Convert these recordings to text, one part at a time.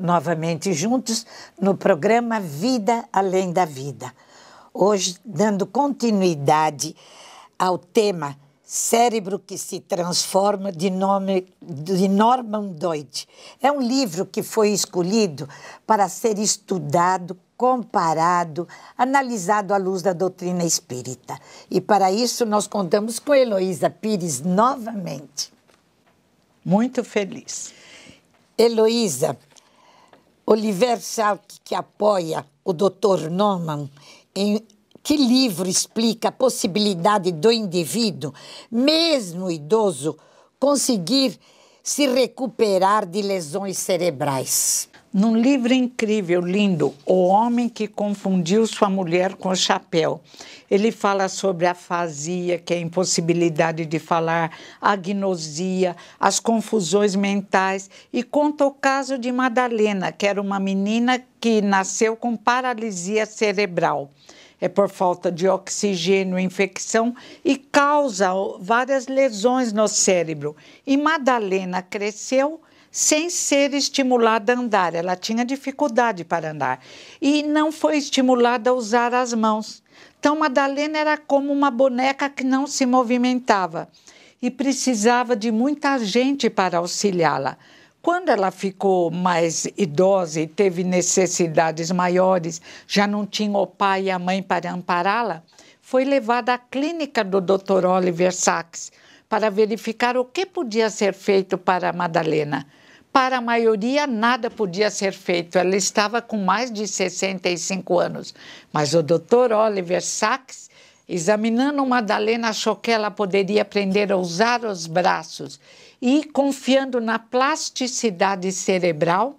novamente juntos no programa Vida Além da Vida. Hoje, dando continuidade ao tema Cérebro que se Transforma, de, nome, de Norman Deutsch. É um livro que foi escolhido para ser estudado, comparado, analisado à luz da doutrina espírita. E para isso, nós contamos com Heloísa Pires novamente. Muito feliz. Heloísa, Oliver Schalk, que apoia o Dr. Norman, em que livro explica a possibilidade do indivíduo, mesmo idoso, conseguir se recuperar de lesões cerebrais num livro incrível, lindo, O Homem que Confundiu Sua Mulher com o Chapéu. Ele fala sobre a afasia, que é a impossibilidade de falar, a agnosia, as confusões mentais, e conta o caso de Madalena, que era uma menina que nasceu com paralisia cerebral. É por falta de oxigênio, infecção e causa várias lesões no cérebro. E Madalena cresceu sem ser estimulada a andar. Ela tinha dificuldade para andar e não foi estimulada a usar as mãos. Então, Madalena era como uma boneca que não se movimentava e precisava de muita gente para auxiliá-la. Quando ela ficou mais idosa e teve necessidades maiores, já não tinha o pai e a mãe para ampará-la, foi levada à clínica do Dr. Oliver Sacks para verificar o que podia ser feito para Madalena. Para a maioria, nada podia ser feito. Ela estava com mais de 65 anos. Mas o Dr. Oliver Sacks, examinando Madalena, achou que ela poderia aprender a usar os braços e, confiando na plasticidade cerebral,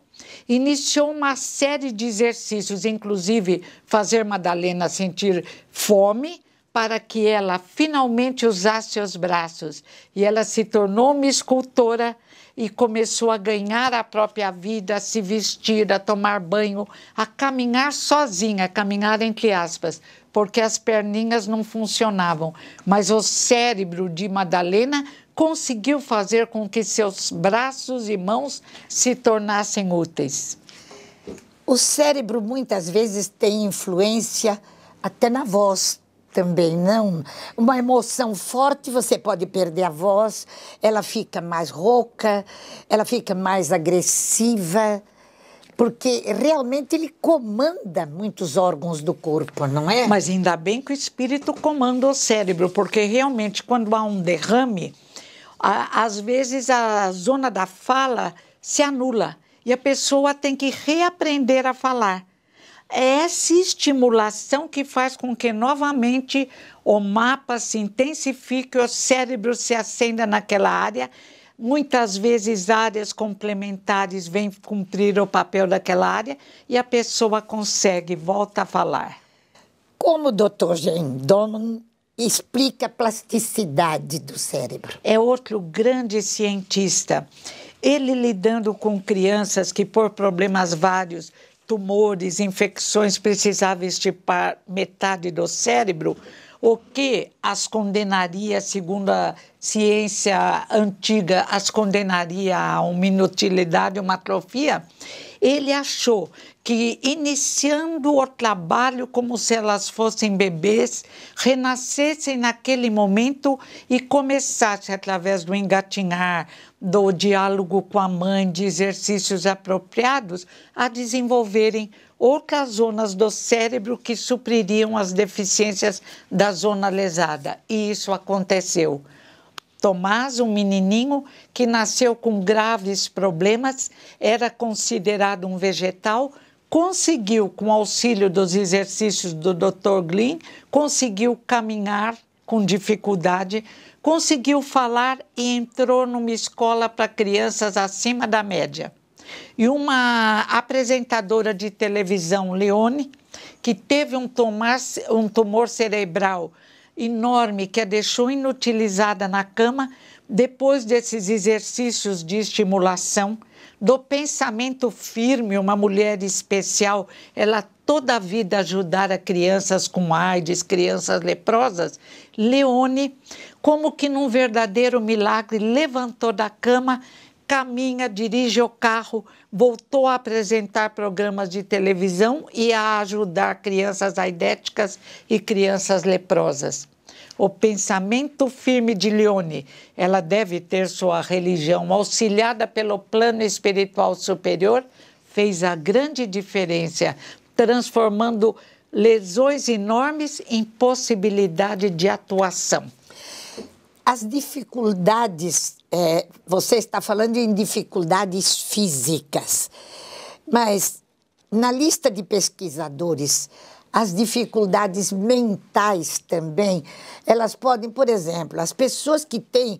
iniciou uma série de exercícios, inclusive fazer Madalena sentir fome para que ela finalmente usasse os braços. E ela se tornou uma escultora e começou a ganhar a própria vida, a se vestir, a tomar banho, a caminhar sozinha, a caminhar entre aspas, porque as perninhas não funcionavam. Mas o cérebro de Madalena conseguiu fazer com que seus braços e mãos se tornassem úteis. O cérebro muitas vezes tem influência até na voz, também não. Uma emoção forte, você pode perder a voz, ela fica mais rouca, ela fica mais agressiva, porque realmente ele comanda muitos órgãos do corpo, não é? Mas ainda bem que o espírito comanda o cérebro, porque realmente quando há um derrame, às vezes a zona da fala se anula e a pessoa tem que reaprender a falar. É essa estimulação que faz com que novamente o mapa se intensifique, o cérebro se acenda naquela área. Muitas vezes áreas complementares vêm cumprir o papel daquela área e a pessoa consegue, volta a falar. Como o Dr. Jane Doman explica a plasticidade do cérebro? É outro grande cientista. Ele lidando com crianças que, por problemas vários, tumores, infecções precisava estipar metade do cérebro, o que as condenaria, segundo a ciência antiga, as condenaria a uma inutilidade, uma atrofia. Ele achou que, iniciando o trabalho como se elas fossem bebês, renascessem naquele momento e começassem, através do engatinhar, do diálogo com a mãe, de exercícios apropriados, a desenvolverem outras zonas do cérebro que supririam as deficiências da zona lesada. E isso aconteceu. Tomás, um menininho que nasceu com graves problemas, era considerado um vegetal, conseguiu, com auxílio dos exercícios do Dr. Glynn, conseguiu caminhar com dificuldade, conseguiu falar e entrou numa escola para crianças acima da média. E uma apresentadora de televisão, Leone, que teve um tumor, um tumor cerebral enorme que a deixou inutilizada na cama depois desses exercícios de estimulação, do pensamento firme, uma mulher especial, ela toda a vida ajudara crianças com AIDS, crianças leprosas, Leone, como que num verdadeiro milagre, levantou da cama caminha, dirige o carro, voltou a apresentar programas de televisão e a ajudar crianças aidéticas e crianças leprosas. O pensamento firme de Leone, ela deve ter sua religião auxiliada pelo plano espiritual superior, fez a grande diferença, transformando lesões enormes em possibilidade de atuação. As dificuldades é, você está falando em dificuldades físicas, mas na lista de pesquisadores, as dificuldades mentais também, elas podem, por exemplo, as pessoas que têm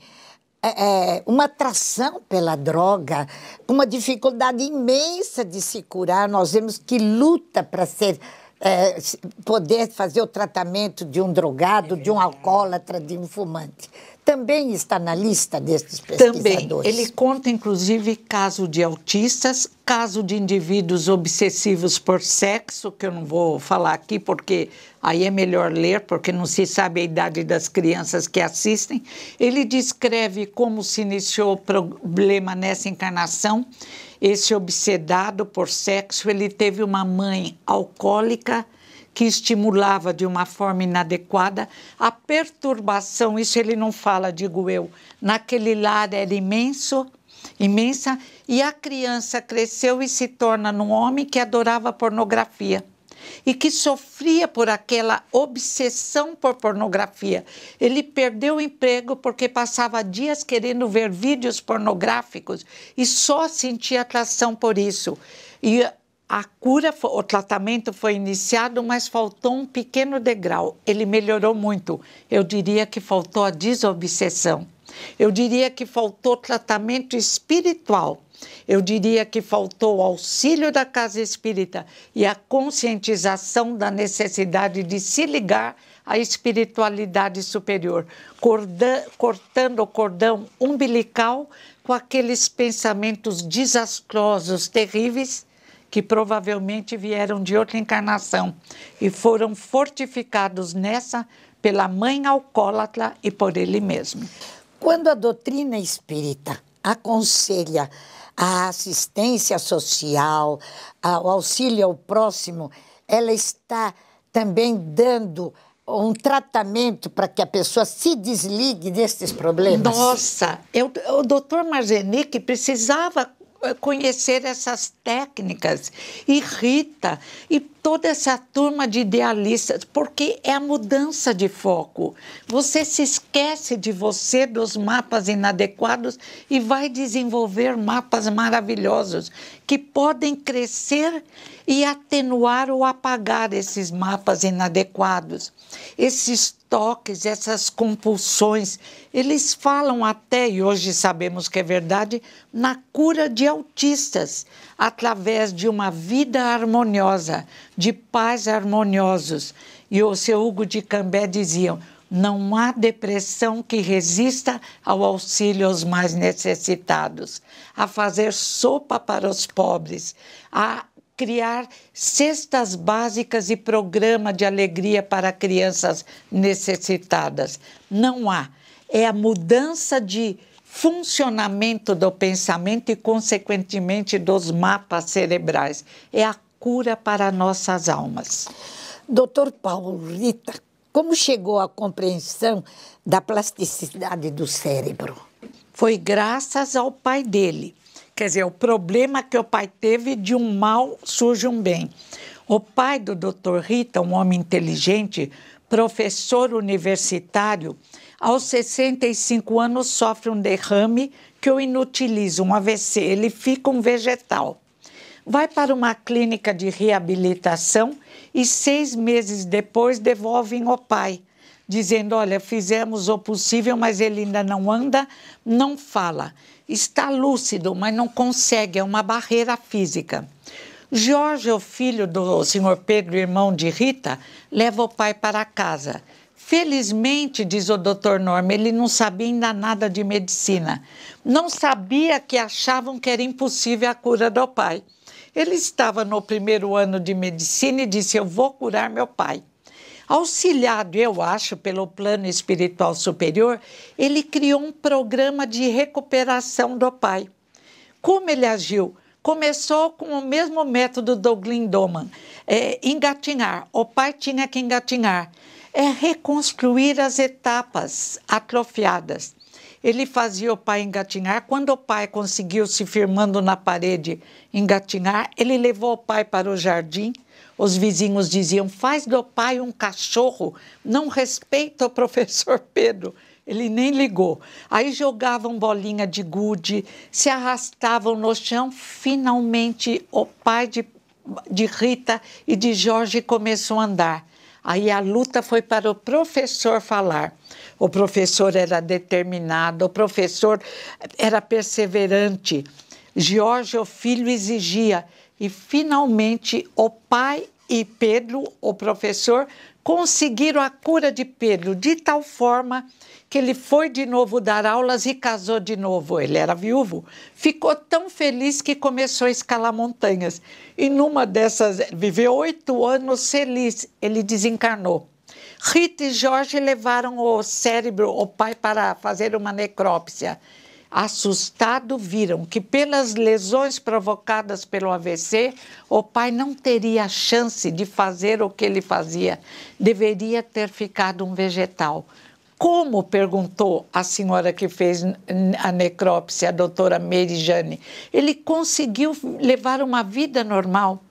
é, é uma atração pela droga, uma dificuldade imensa de se curar, nós vemos que luta para ser é, poder fazer o tratamento de um drogado, é de um é. alcoólatra, de um fumante. Também está na lista destes pesquisadores. Também. Ele conta, inclusive, caso de autistas, caso de indivíduos obsessivos por sexo, que eu não vou falar aqui porque aí é melhor ler, porque não se sabe a idade das crianças que assistem. Ele descreve como se iniciou o problema nessa encarnação esse obsedado por sexo, ele teve uma mãe alcoólica que estimulava de uma forma inadequada a perturbação. Isso ele não fala, digo eu. Naquele lar era imenso, imensa, e a criança cresceu e se torna num homem que adorava pornografia e que sofria por aquela obsessão por pornografia. Ele perdeu o emprego porque passava dias querendo ver vídeos pornográficos e só sentia atração por isso. E a cura, o tratamento foi iniciado, mas faltou um pequeno degrau. Ele melhorou muito. Eu diria que faltou a desobsessão. Eu diria que faltou tratamento espiritual. Eu diria que faltou auxílio da casa espírita e a conscientização da necessidade de se ligar à espiritualidade superior, cortando o cordão umbilical com aqueles pensamentos desastrosos, terríveis, que provavelmente vieram de outra encarnação e foram fortificados nessa pela mãe alcoólatra e por ele mesmo. Quando a doutrina espírita aconselha a assistência social, o auxílio ao próximo, ela está também dando um tratamento para que a pessoa se desligue destes problemas? Nossa, eu, o doutor Margeni precisava conhecer essas técnicas. E Rita, e toda essa turma de idealistas, porque é a mudança de foco. Você se esquece de você, dos mapas inadequados e vai desenvolver mapas maravilhosos que podem crescer e atenuar ou apagar esses mapas inadequados. Esses toques, essas compulsões. Eles falam até, e hoje sabemos que é verdade, na cura de autistas, através de uma vida harmoniosa, de pais harmoniosos. E o seu Hugo de Cambé diziam: não há depressão que resista ao auxílio aos mais necessitados, a fazer sopa para os pobres, a criar cestas básicas e programa de alegria para crianças necessitadas. Não há. É a mudança de funcionamento do pensamento e, consequentemente, dos mapas cerebrais. É a cura para nossas almas. Doutor Paulo Rita, como chegou a compreensão da plasticidade do cérebro? Foi graças ao pai dele. Quer dizer, o problema que o pai teve de um mal surge um bem. O pai do Dr. Rita, um homem inteligente, professor universitário, aos 65 anos sofre um derrame que o inutiliza, um AVC, ele fica um vegetal. Vai para uma clínica de reabilitação e seis meses depois devolvem ao pai dizendo: olha, fizemos o possível, mas ele ainda não anda, não fala. Está lúcido, mas não consegue, é uma barreira física. Jorge, o filho do senhor Pedro, irmão de Rita, leva o pai para casa. Felizmente, diz o doutor Norma, ele não sabia ainda nada de medicina. Não sabia que achavam que era impossível a cura do pai. Ele estava no primeiro ano de medicina e disse: Eu vou curar meu pai. Auxiliado, eu acho, pelo plano espiritual superior, ele criou um programa de recuperação do pai. Como ele agiu? Começou com o mesmo método do Glindoman, é, engatinhar. O pai tinha que engatinhar. É reconstruir as etapas atrofiadas ele fazia o pai engatinhar. Quando o pai conseguiu se firmando na parede engatinhar, ele levou o pai para o jardim os vizinhos diziam: faz do pai um cachorro, não respeita o professor Pedro. Ele nem ligou. Aí jogavam bolinha de gude, se arrastavam no chão. Finalmente, o pai de, de Rita e de Jorge começou a andar. Aí a luta foi para o professor falar. O professor era determinado, o professor era perseverante. Jorge, o filho, exigia: e finalmente o pai e Pedro, o professor, conseguiram a cura de Pedro de tal forma que ele foi de novo dar aulas e casou de novo. Ele era viúvo. Ficou tão feliz que começou a escalar montanhas. E numa dessas, viveu oito anos feliz. Ele desencarnou. Rita e Jorge levaram o cérebro, o pai, para fazer uma necrópsia. Assustado, viram que pelas lesões provocadas pelo AVC, o pai não teria chance de fazer o que ele fazia. Deveria ter ficado um vegetal. Como perguntou a senhora que fez a necrópsia, a doutora Merijane, ele conseguiu levar uma vida normal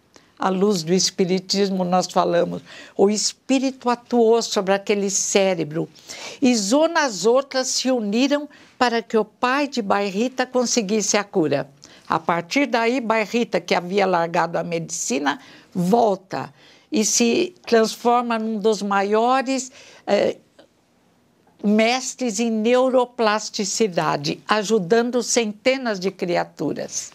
à luz do Espiritismo, nós falamos, o Espírito atuou sobre aquele cérebro e zonas outras se uniram para que o pai de Bairrita conseguisse a cura. A partir daí, Bairrita, que havia largado a medicina, volta e se transforma num dos maiores eh, mestres em neuroplasticidade, ajudando centenas de criaturas.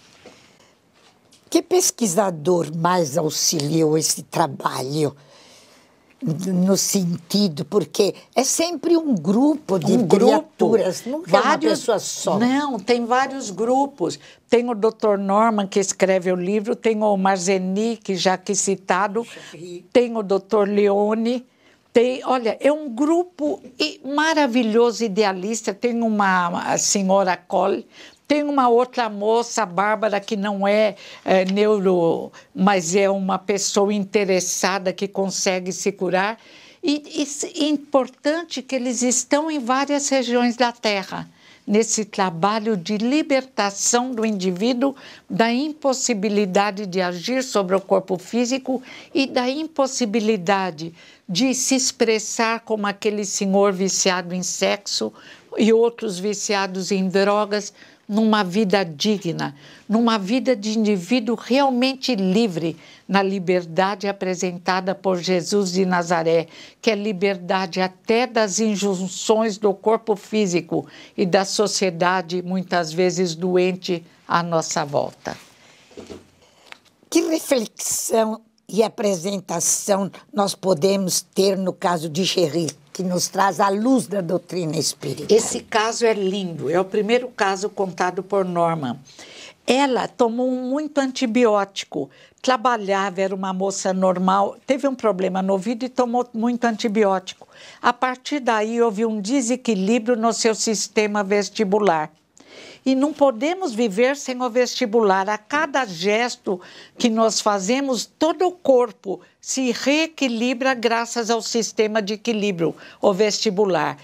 Que pesquisador mais auxiliou esse trabalho? no sentido, porque é sempre um grupo de um criaturas, grupo, não vários, é uma pessoa só. Não, tem vários grupos. Tem o Dr. Norman, que escreve o livro, tem o Marzeni, que já que citado, tem o Dr. Leone, tem, olha, é um grupo maravilhoso, idealista. Tem uma senhora Cole, tem uma outra moça, Bárbara, que não é, é, neuro, mas é uma pessoa interessada que consegue se curar. E, e é importante que eles estão em várias regiões da Terra nesse trabalho de libertação do indivíduo da impossibilidade de agir sobre o corpo físico e da impossibilidade de se expressar como aquele senhor viciado em sexo e outros viciados em drogas numa vida digna, numa vida de indivíduo realmente livre, na liberdade apresentada por Jesus de Nazaré, que é liberdade até das injunções do corpo físico e da sociedade, muitas vezes doente, à nossa volta. Que reflexão e apresentação nós podemos ter no caso de Xerri, que nos traz a luz da doutrina espírita. Esse caso é lindo, é o primeiro caso contado por Norma. Ela tomou muito antibiótico trabalhava, era uma moça normal, teve um problema no ouvido e tomou muito antibiótico. A partir daí houve um desequilíbrio no seu sistema vestibular. E não podemos viver sem o vestibular. A cada gesto que nós fazemos, todo o corpo se reequilibra graças ao sistema de equilíbrio, o vestibular.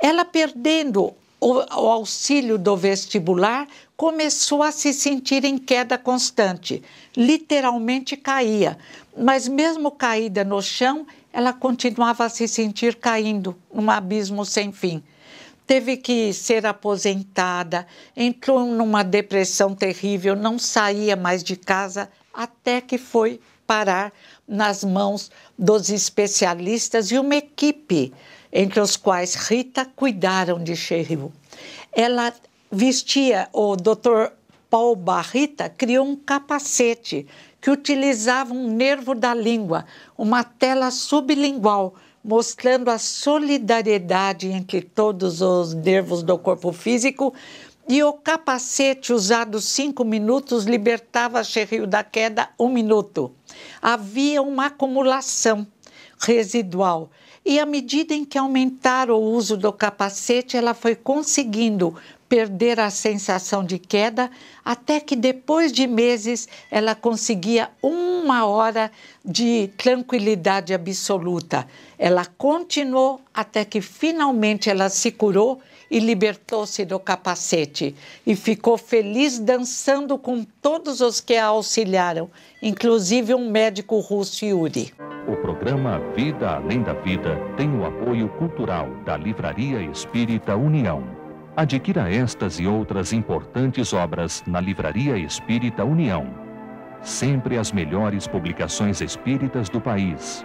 Ela perdendo o, o auxílio do vestibular começou a se sentir em queda constante. Literalmente caía, mas mesmo caída no chão, ela continuava a se sentir caindo num abismo sem fim teve que ser aposentada, entrou numa depressão terrível, não saía mais de casa, até que foi parar nas mãos dos especialistas e uma equipe entre os quais Rita cuidaram de Cheryl. Ela vestia, o Dr. Paul Barrita criou um capacete que utilizava um nervo da língua, uma tela sublingual, mostrando a solidariedade entre todos os nervos do corpo físico. E o capacete usado cinco minutos libertava Cheryl da queda um minuto. Havia uma acumulação residual e à medida em que aumentar o uso do capacete, ela foi conseguindo perder a sensação de queda, até que depois de meses ela conseguia uma hora de tranquilidade absoluta. Ela continuou até que finalmente ela se curou e libertou-se do capacete e ficou feliz dançando com todos os que a auxiliaram, inclusive um médico russo Yuri. O programa Vida Além da Vida tem o apoio cultural da Livraria Espírita União. Adquira estas e outras importantes obras na Livraria Espírita União. Sempre as melhores publicações espíritas do país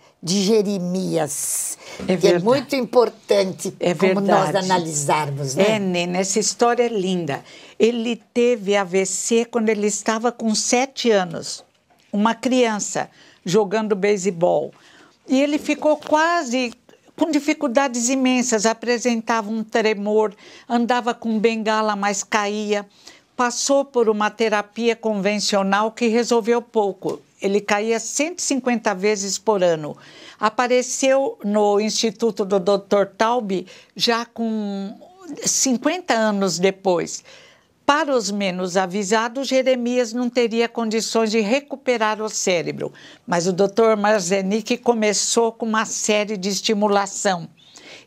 de Jeremias. É, que é muito importante é como verdade. nós analisarmos, né? É, Nena, essa história é linda. Ele teve AVC quando ele estava com sete anos, uma criança jogando beisebol. E ele ficou quase com dificuldades imensas, apresentava um tremor, andava com bengala, mas caía. Passou por uma terapia convencional que resolveu pouco ele caía 150 vezes por ano. Apareceu no Instituto do Dr. Taube já com 50 anos depois. Para os menos avisados, Jeremias não teria condições de recuperar o cérebro, mas o Dr. Marzenic começou com uma série de estimulação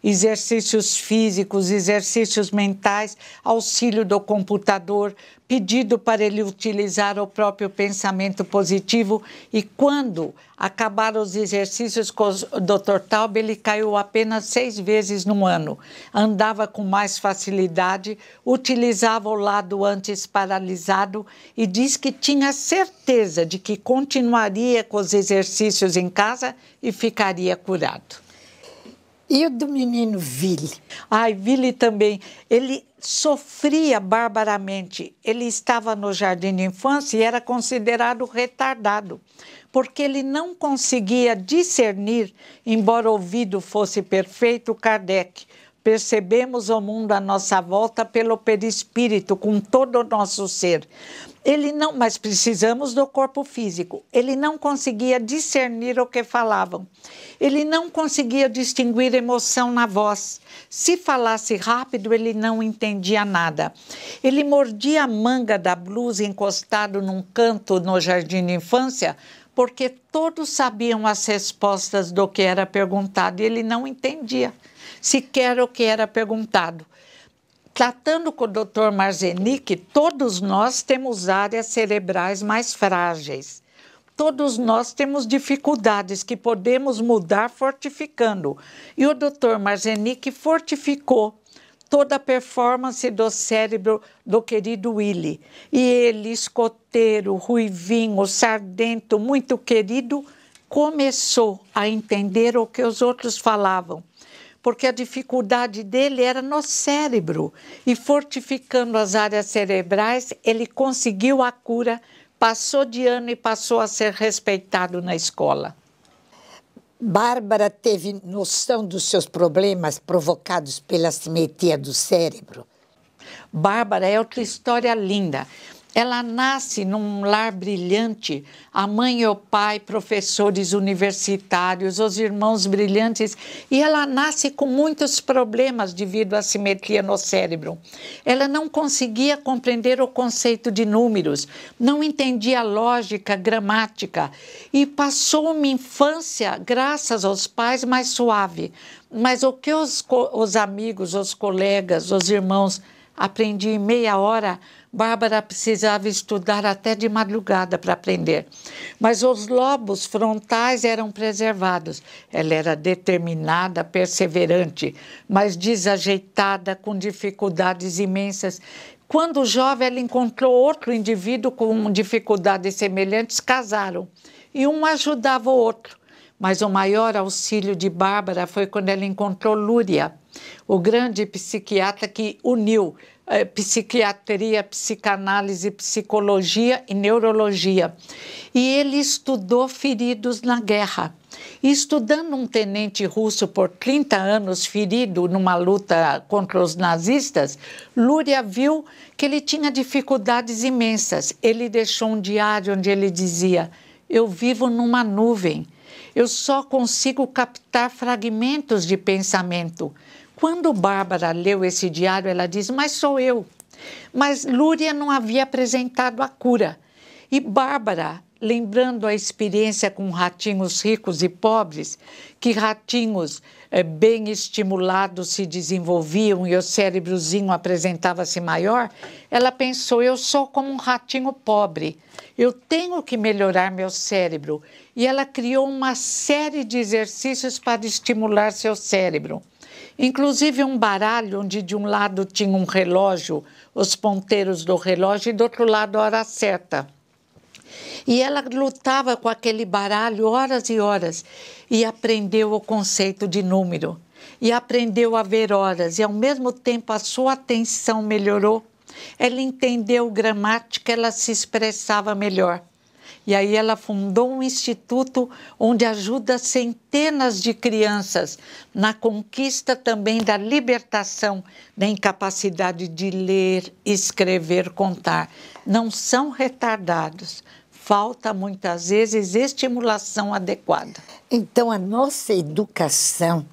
exercícios físicos, exercícios mentais, auxílio do computador, pedido para ele utilizar o próprio pensamento positivo e quando acabaram os exercícios com o Dr. Taub, ele caiu apenas seis vezes no ano, andava com mais facilidade, utilizava o lado antes paralisado e diz que tinha certeza de que continuaria com os exercícios em casa e ficaria curado. E o do menino Vili? Ai, Vili também. Ele sofria barbaramente. Ele estava no jardim de infância e era considerado retardado, porque ele não conseguia discernir, embora o ouvido fosse perfeito, Kardec. Percebemos o mundo à nossa volta pelo perispírito, com todo o nosso ser. Ele não, mas precisamos do corpo físico. Ele não conseguia discernir o que falavam. Ele não conseguia distinguir emoção na voz. Se falasse rápido, ele não entendia nada. Ele mordia a manga da blusa encostado num canto no jardim de infância, porque todos sabiam as respostas do que era perguntado e ele não entendia sequer o que era perguntado. Tratando com o Dr. Margenic, todos nós temos áreas cerebrais mais frágeis. Todos nós temos dificuldades que podemos mudar fortificando. E o Dr. Margenic fortificou toda a performance do cérebro do querido Willy. E ele, escoteiro, ruivinho, sardento, muito querido, começou a entender o que os outros falavam porque a dificuldade dele era no cérebro. E fortificando as áreas cerebrais, ele conseguiu a cura, passou de ano e passou a ser respeitado na escola. Bárbara teve noção dos seus problemas provocados pela simetria do cérebro? Bárbara é outra história linda. Ela nasce num lar brilhante, a mãe e o pai, professores universitários, os irmãos brilhantes, e ela nasce com muitos problemas devido à simetria no cérebro. Ela não conseguia compreender o conceito de números, não entendia lógica, gramática, e passou uma infância, graças aos pais, mais suave. Mas o que os, os amigos, os colegas, os irmãos aprendiam em meia hora, Bárbara precisava estudar até de madrugada para aprender. Mas os lobos frontais eram preservados. Ela era determinada, perseverante, mas desajeitada, com dificuldades imensas. Quando jovem, ela encontrou outro indivíduo com dificuldades semelhantes, casaram. E um ajudava o outro. Mas o maior auxílio de Bárbara foi quando ela encontrou Lúria, o grande psiquiatra que uniu eh, psiquiatria, psicanálise, psicologia e neurologia. E ele estudou feridos na guerra. estudando um tenente russo por 30 anos ferido numa luta contra os nazistas, Lúria viu que ele tinha dificuldades imensas. Ele deixou um diário onde ele dizia: Eu vivo numa nuvem. Eu só consigo captar fragmentos de pensamento. Quando Bárbara leu esse diário, ela diz: Mas sou eu. Mas Lúria não havia apresentado a cura. E Bárbara, lembrando a experiência com ratinhos ricos e pobres, que ratinhos eh, bem estimulados se desenvolviam e o cérebrozinho apresentava-se maior, ela pensou: eu sou como um ratinho pobre, eu tenho que melhorar meu cérebro. E ela criou uma série de exercícios para estimular seu cérebro. Inclusive um baralho onde de um lado tinha um relógio, os ponteiros do relógio, e do outro lado a hora certa. E ela lutava com aquele baralho horas e horas e aprendeu o conceito de número. E aprendeu a ver horas, e ao mesmo tempo a sua atenção melhorou. Ela entendeu gramática, ela se expressava melhor. E aí ela fundou um instituto onde ajuda centenas de crianças na conquista também da libertação da incapacidade de ler, escrever, contar. Não são retardados, falta muitas vezes estimulação adequada. Então, a nossa educação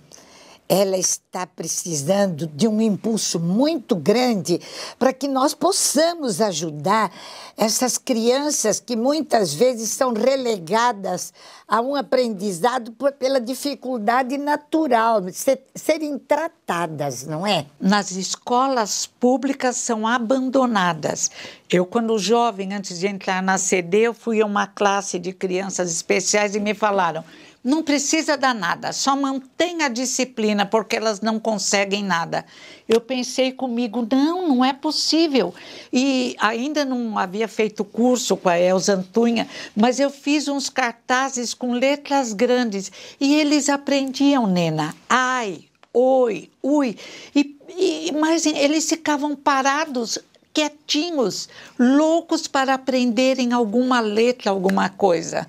ela está precisando de um impulso muito grande para que nós possamos ajudar essas crianças que muitas vezes são relegadas a um aprendizado pela dificuldade natural de ser, serem tratadas, não é? Nas escolas públicas são abandonadas. Eu, quando jovem, antes de entrar na CD, eu fui a uma classe de crianças especiais e me falaram não precisa dar nada, só mantenha a disciplina, porque elas não conseguem nada. Eu pensei comigo, não, não é possível. E ainda não havia feito curso com a Elza Antunha, mas eu fiz uns cartazes com letras grandes e eles aprendiam, Nena, ai, oi, ui. E, e, mas eles ficavam parados quietinhos, loucos para aprenderem alguma letra, alguma coisa.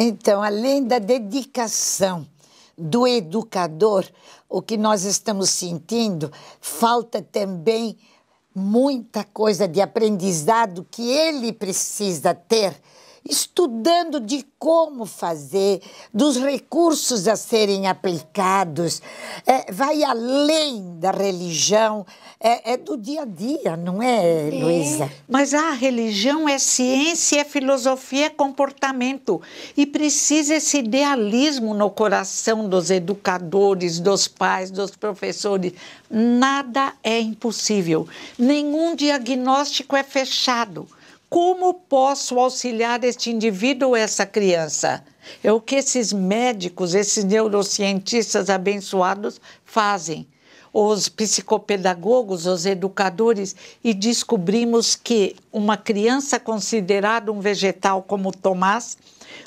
Então, além da dedicação do educador, o que nós estamos sentindo, falta também muita coisa de aprendizado que ele precisa ter estudando de como fazer, dos recursos a serem aplicados, é, vai além da religião, é, é, do dia a dia, não é, Sim. É. Luísa? Mas a religião é ciência, é filosofia, é comportamento. E precisa esse idealismo no coração dos educadores, dos pais, dos professores. Nada é impossível. Nenhum diagnóstico é fechado como posso auxiliar este indivíduo ou essa criança? É o que esses médicos, esses neurocientistas abençoados fazem. Os psicopedagogos, os educadores, e descobrimos que uma criança considerada um vegetal como Tomás,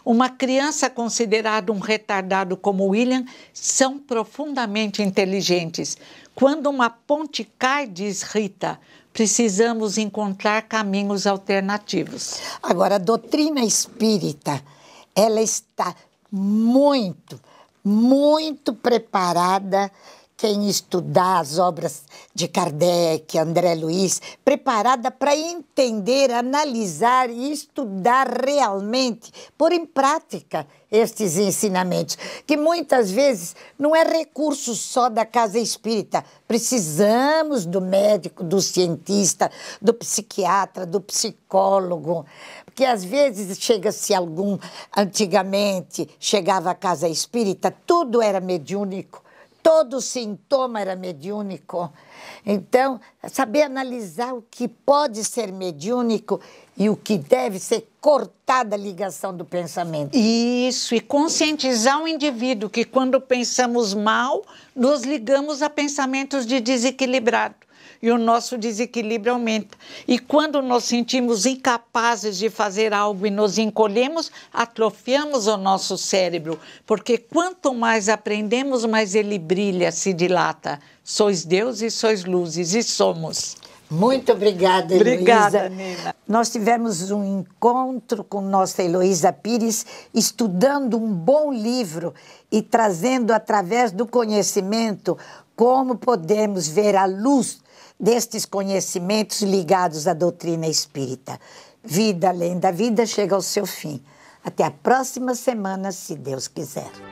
uma criança considerada um retardado como William, são profundamente inteligentes. Quando uma ponte cai, diz Rita, precisamos encontrar caminhos alternativos. Agora, a doutrina espírita, ela está muito, muito preparada quem estudar as obras de Kardec, André Luiz, preparada para entender, analisar e estudar realmente, pôr em prática estes ensinamentos, que muitas vezes não é recurso só da casa espírita. Precisamos do médico, do cientista, do psiquiatra, do psicólogo, porque às vezes chega-se algum, antigamente chegava à casa espírita, tudo era mediúnico todo sintoma era mediúnico. Então, saber analisar o que pode ser mediúnico e o que deve ser cortada a ligação do pensamento. Isso, e conscientizar o indivíduo que quando pensamos mal, nos ligamos a pensamentos de desequilibrado e o nosso desequilíbrio aumenta. E quando nos sentimos incapazes de fazer algo e nos encolhemos, atrofiamos o nosso cérebro, porque quanto mais aprendemos, mais ele brilha, se dilata. Sois Deus e sois luzes, e somos. Muito obrigada, Obrigada, Nina. Nós tivemos um encontro com nossa Heloísa Pires, estudando um bom livro e trazendo através do conhecimento como podemos ver a luz destes conhecimentos ligados à doutrina espírita. Vida além da vida chega ao seu fim. Até a próxima semana, se Deus quiser.